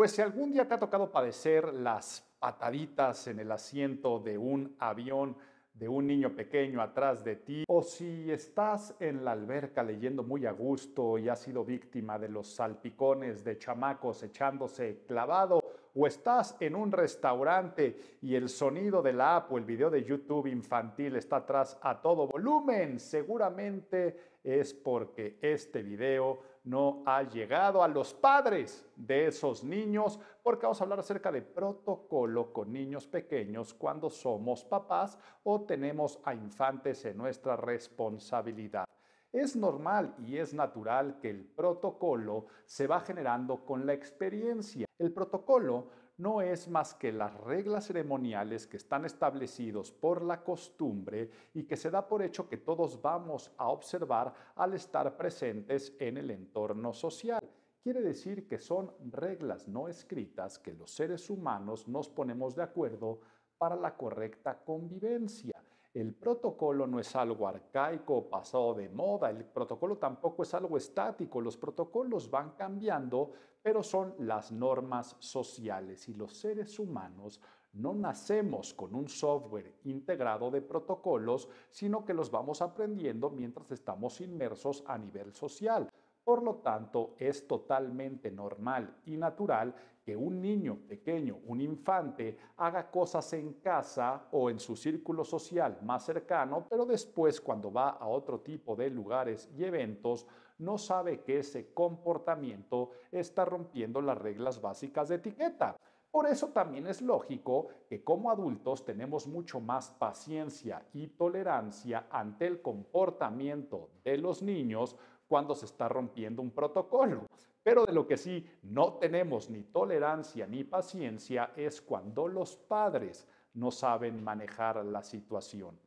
Pues si algún día te ha tocado padecer las pataditas en el asiento de un avión, de un niño pequeño atrás de ti, o si estás en la alberca leyendo muy a gusto y has sido víctima de los salpicones de chamacos echándose clavado, o estás en un restaurante y el sonido de la app o el video de YouTube infantil está atrás a todo volumen, seguramente es porque este video no ha llegado a los padres de esos niños, porque vamos a hablar acerca de protocolo con niños pequeños cuando somos papás o tenemos a infantes en nuestra responsabilidad. Es normal y es natural que el protocolo se va generando con la experiencia. El protocolo no es más que las reglas ceremoniales que están establecidos por la costumbre y que se da por hecho que todos vamos a observar al estar presentes en el entorno social. Quiere decir que son reglas no escritas que los seres humanos nos ponemos de acuerdo para la correcta convivencia. El protocolo no es algo arcaico o pasado de moda, el protocolo tampoco es algo estático, los protocolos van cambiando pero son las normas sociales y los seres humanos no nacemos con un software integrado de protocolos, sino que los vamos aprendiendo mientras estamos inmersos a nivel social. Por lo tanto, es totalmente normal y natural que un niño pequeño, un infante, haga cosas en casa o en su círculo social más cercano, pero después cuando va a otro tipo de lugares y eventos, no sabe que ese comportamiento está rompiendo las reglas básicas de etiqueta. Por eso también es lógico que como adultos tenemos mucho más paciencia y tolerancia ante el comportamiento de los niños cuando se está rompiendo un protocolo. Pero de lo que sí no tenemos ni tolerancia ni paciencia es cuando los padres no saben manejar la situación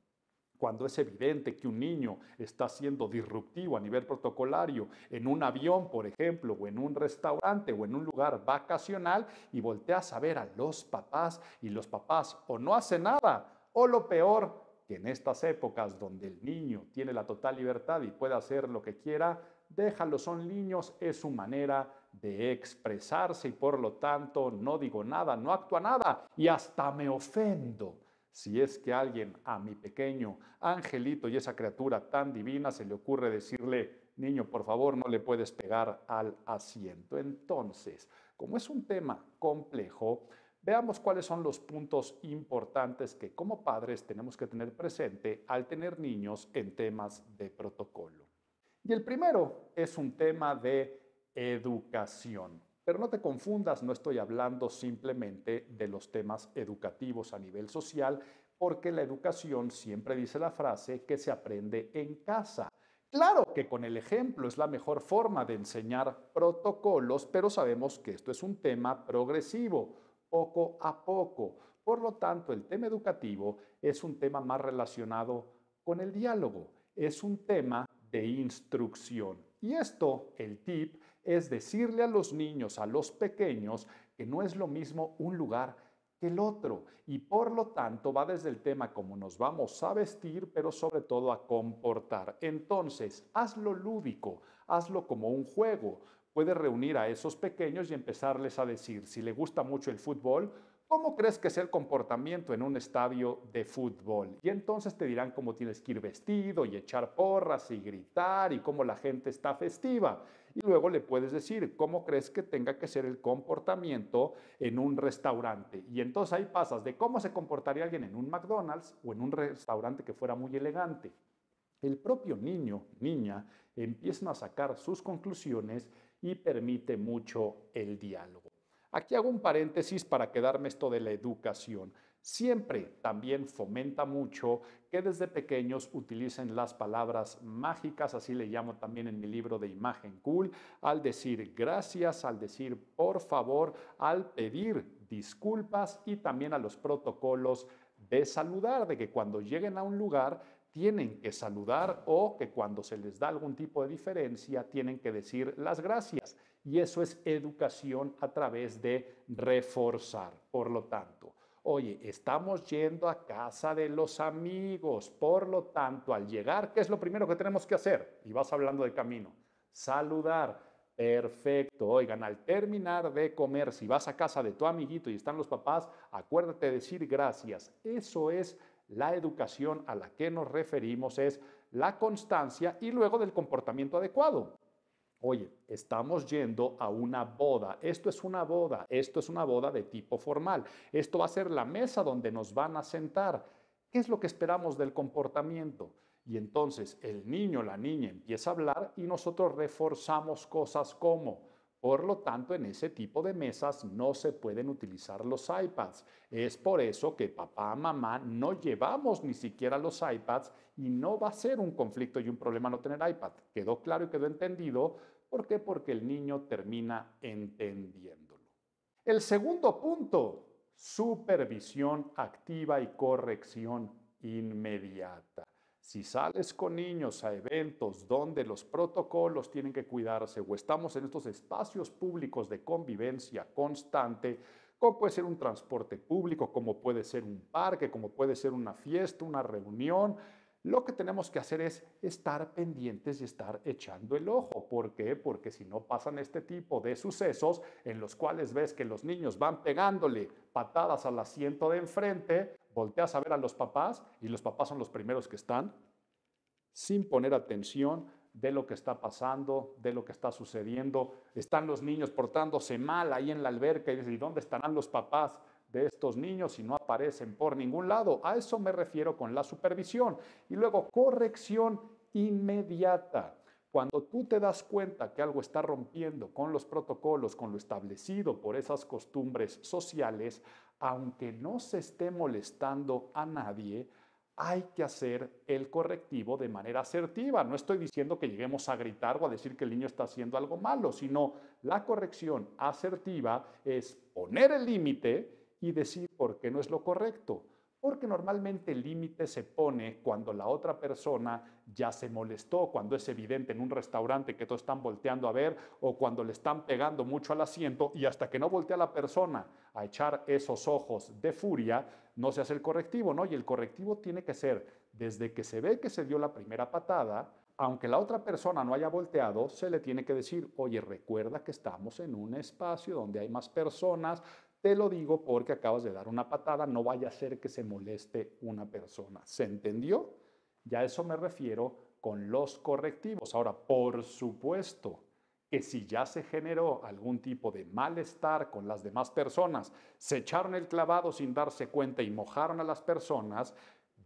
cuando es evidente que un niño está siendo disruptivo a nivel protocolario en un avión, por ejemplo, o en un restaurante o en un lugar vacacional y volteas a ver a los papás y los papás o no hacen nada o lo peor, que en estas épocas donde el niño tiene la total libertad y puede hacer lo que quiera, déjalo, son niños, es su manera de expresarse y por lo tanto no digo nada, no actúa nada y hasta me ofendo si es que alguien a mi pequeño angelito y esa criatura tan divina se le ocurre decirle, niño, por favor, no le puedes pegar al asiento. Entonces, como es un tema complejo, veamos cuáles son los puntos importantes que como padres tenemos que tener presente al tener niños en temas de protocolo. Y el primero es un tema de educación. Pero no te confundas, no estoy hablando simplemente de los temas educativos a nivel social, porque la educación siempre dice la frase que se aprende en casa. Claro que con el ejemplo es la mejor forma de enseñar protocolos, pero sabemos que esto es un tema progresivo, poco a poco. Por lo tanto, el tema educativo es un tema más relacionado con el diálogo, es un tema de instrucción. Y esto, el tip, es decirle a los niños, a los pequeños, que no es lo mismo un lugar que el otro. Y por lo tanto va desde el tema cómo nos vamos a vestir, pero sobre todo a comportar. Entonces, hazlo lúdico, hazlo como un juego. Puedes reunir a esos pequeños y empezarles a decir, si le gusta mucho el fútbol, ¿Cómo crees que es el comportamiento en un estadio de fútbol? Y entonces te dirán cómo tienes que ir vestido y echar porras y gritar y cómo la gente está festiva. Y luego le puedes decir cómo crees que tenga que ser el comportamiento en un restaurante. Y entonces ahí pasas de cómo se comportaría alguien en un McDonald's o en un restaurante que fuera muy elegante. El propio niño, niña, empieza a sacar sus conclusiones y permite mucho el diálogo. Aquí hago un paréntesis para quedarme esto de la educación. Siempre también fomenta mucho que desde pequeños utilicen las palabras mágicas, así le llamo también en mi libro de imagen cool, al decir gracias, al decir por favor, al pedir disculpas y también a los protocolos de saludar, de que cuando lleguen a un lugar tienen que saludar o que cuando se les da algún tipo de diferencia tienen que decir las gracias y eso es educación a través de reforzar. Por lo tanto, oye, estamos yendo a casa de los amigos, por lo tanto, al llegar, ¿qué es lo primero que tenemos que hacer? Y vas hablando de camino, saludar. Perfecto. Oigan, al terminar de comer, si vas a casa de tu amiguito y están los papás, acuérdate de decir gracias. Eso es la educación a la que nos referimos, es la constancia y luego del comportamiento adecuado. Oye, estamos yendo a una boda. Esto es una boda. Esto es una boda de tipo formal. Esto va a ser la mesa donde nos van a sentar. ¿Qué es lo que esperamos del comportamiento? Y entonces el niño la niña empieza a hablar y nosotros reforzamos cosas como, por lo tanto, en ese tipo de mesas no se pueden utilizar los iPads. Es por eso que papá, mamá no llevamos ni siquiera los iPads y no va a ser un conflicto y un problema no tener iPad. Quedó claro y quedó entendido. ¿Por qué? Porque el niño termina entendiéndolo. El segundo punto, supervisión activa y corrección inmediata. Si sales con niños a eventos donde los protocolos tienen que cuidarse o estamos en estos espacios públicos de convivencia constante, como puede ser un transporte público, como puede ser un parque, como puede ser una fiesta, una reunión, lo que tenemos que hacer es estar pendientes y estar echando el ojo. ¿Por qué? Porque si no pasan este tipo de sucesos en los cuales ves que los niños van pegándole patadas al asiento de enfrente, volteas a ver a los papás y los papás son los primeros que están sin poner atención de lo que está pasando, de lo que está sucediendo. Están los niños portándose mal ahí en la alberca y dices, ¿y dónde estarán los papás? de estos niños y no aparecen por ningún lado. A eso me refiero con la supervisión. Y luego, corrección inmediata. Cuando tú te das cuenta que algo está rompiendo con los protocolos, con lo establecido por esas costumbres sociales, aunque no se esté molestando a nadie, hay que hacer el correctivo de manera asertiva. No estoy diciendo que lleguemos a gritar o a decir que el niño está haciendo algo malo, sino la corrección asertiva es poner el límite y decir por qué no es lo correcto. Porque normalmente el límite se pone cuando la otra persona ya se molestó, cuando es evidente en un restaurante que todos están volteando a ver o cuando le están pegando mucho al asiento y hasta que no voltea la persona a echar esos ojos de furia, no se hace el correctivo, ¿no? Y el correctivo tiene que ser desde que se ve que se dio la primera patada, aunque la otra persona no haya volteado, se le tiene que decir, oye, recuerda que estamos en un espacio donde hay más personas, te lo digo porque acabas de dar una patada, no vaya a ser que se moleste una persona. ¿Se entendió? Ya eso me refiero con los correctivos. Ahora, por supuesto que si ya se generó algún tipo de malestar con las demás personas, se echaron el clavado sin darse cuenta y mojaron a las personas,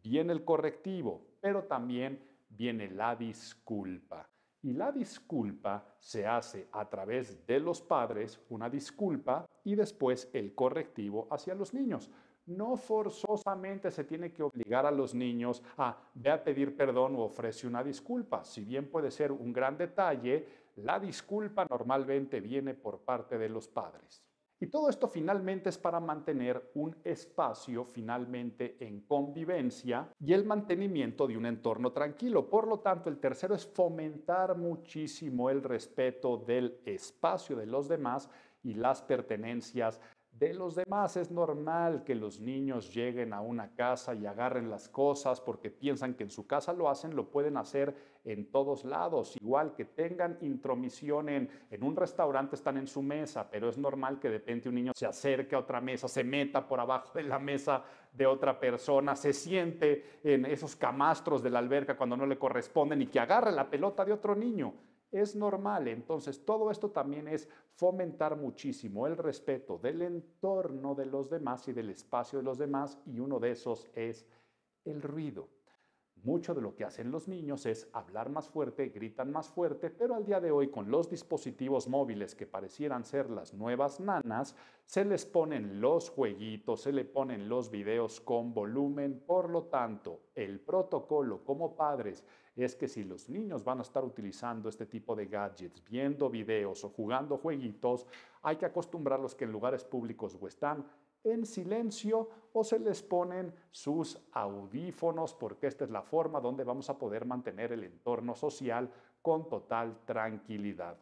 viene el correctivo, pero también viene la disculpa. Y la disculpa se hace a través de los padres, una disculpa y después el correctivo hacia los niños. No forzosamente se tiene que obligar a los niños a ve a pedir perdón o ofrecer una disculpa. Si bien puede ser un gran detalle, la disculpa normalmente viene por parte de los padres. Y todo esto finalmente es para mantener un espacio finalmente en convivencia y el mantenimiento de un entorno tranquilo. Por lo tanto, el tercero es fomentar muchísimo el respeto del espacio de los demás y las pertenencias de los demás. Es normal que los niños lleguen a una casa y agarren las cosas porque piensan que en su casa lo hacen, lo pueden hacer en todos lados. Igual que tengan intromisión en, un restaurante, están en su mesa, pero es normal que de repente un niño se acerque a otra mesa, se meta por abajo de la mesa de otra persona, se siente en esos camastros de la alberca cuando no le corresponden y que agarre la pelota de otro niño es normal. Entonces, todo esto también es fomentar muchísimo el respeto del entorno de los demás y del espacio de los demás, y uno de esos es el ruido. Mucho de lo que hacen los niños es hablar más fuerte, gritan más fuerte, pero al día de hoy con los dispositivos móviles que parecieran ser las nuevas nanas, se les ponen los jueguitos, se le ponen los videos con volumen, por lo tanto, el protocolo como padres es que si los niños van a estar utilizando este tipo de gadgets, viendo videos o jugando jueguitos, hay que acostumbrarlos que en lugares públicos o están en silencio o se les ponen sus audífonos porque esta es la forma donde vamos a poder mantener el entorno social con total tranquilidad.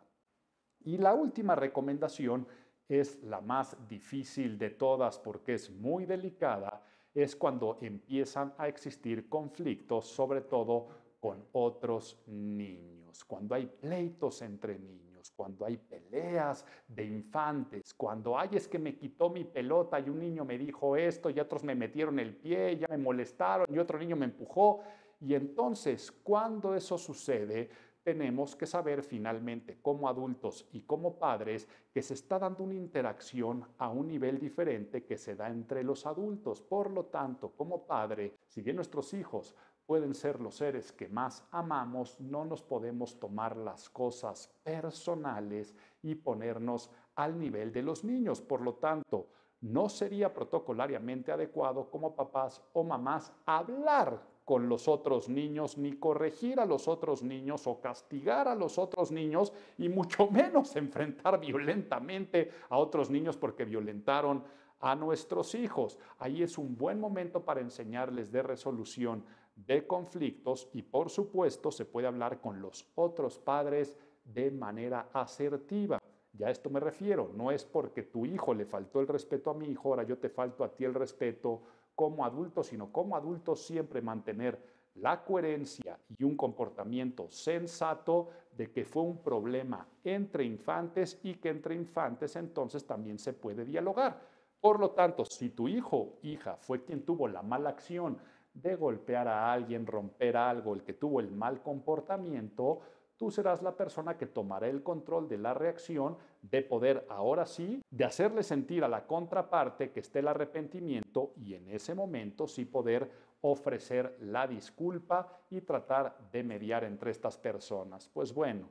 Y la última recomendación es la más difícil de todas porque es muy delicada, es cuando empiezan a existir conflictos, sobre todo con otros niños, cuando hay pleitos entre niños cuando hay peleas de infantes, cuando hay es que me quitó mi pelota y un niño me dijo esto y otros me metieron el pie, ya me molestaron y otro niño me empujó. Y entonces, cuando eso sucede, tenemos que saber finalmente como adultos y como padres que se está dando una interacción a un nivel diferente que se da entre los adultos. Por lo tanto, como padre, si bien nuestros hijos pueden ser los seres que más amamos, no nos podemos tomar las cosas personales y ponernos al nivel de los niños. Por lo tanto, no sería protocolariamente adecuado como papás o mamás hablar con los otros niños, ni corregir a los otros niños o castigar a los otros niños, y mucho menos enfrentar violentamente a otros niños porque violentaron a nuestros hijos. Ahí es un buen momento para enseñarles de resolución de conflictos y por supuesto se puede hablar con los otros padres de manera asertiva. Ya a esto me refiero, no es porque tu hijo le faltó el respeto a mi hijo, ahora yo te falto a ti el respeto como adulto, sino como adulto siempre mantener la coherencia y un comportamiento sensato de que fue un problema entre infantes y que entre infantes entonces también se puede dialogar. Por lo tanto, si tu hijo, hija, fue quien tuvo la mala acción de golpear a alguien, romper algo, el que tuvo el mal comportamiento, tú serás la persona que tomará el control de la reacción, de poder ahora sí, de hacerle sentir a la contraparte que esté el arrepentimiento y en ese momento sí poder ofrecer la disculpa y tratar de mediar entre estas personas. Pues bueno.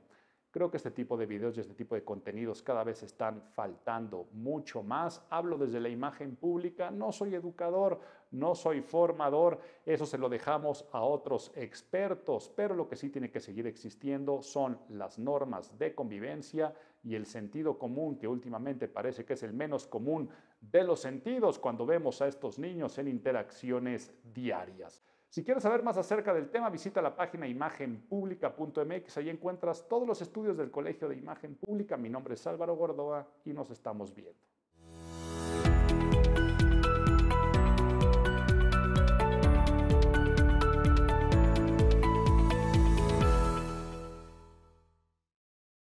Creo que este tipo de videos y este tipo de contenidos cada vez están faltando mucho más. Hablo desde la imagen pública, no soy educador, no soy formador, eso se lo dejamos a otros expertos, pero lo que sí tiene que seguir existiendo son las normas de convivencia y el sentido común, que últimamente parece que es el menos común de los sentidos cuando vemos a estos niños en interacciones diarias. Si quieres saber más acerca del tema, visita la página imagenpublica.mx. Ahí encuentras todos los estudios del Colegio de Imagen Pública. Mi nombre es Álvaro Gordoa y nos estamos viendo.